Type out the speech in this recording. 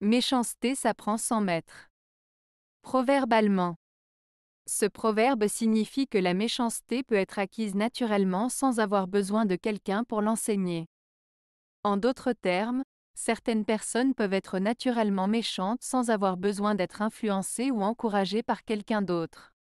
Méchanceté s'apprend sans maître. Proverbe allemand. Ce proverbe signifie que la méchanceté peut être acquise naturellement sans avoir besoin de quelqu'un pour l'enseigner. En d'autres termes, certaines personnes peuvent être naturellement méchantes sans avoir besoin d'être influencées ou encouragées par quelqu'un d'autre.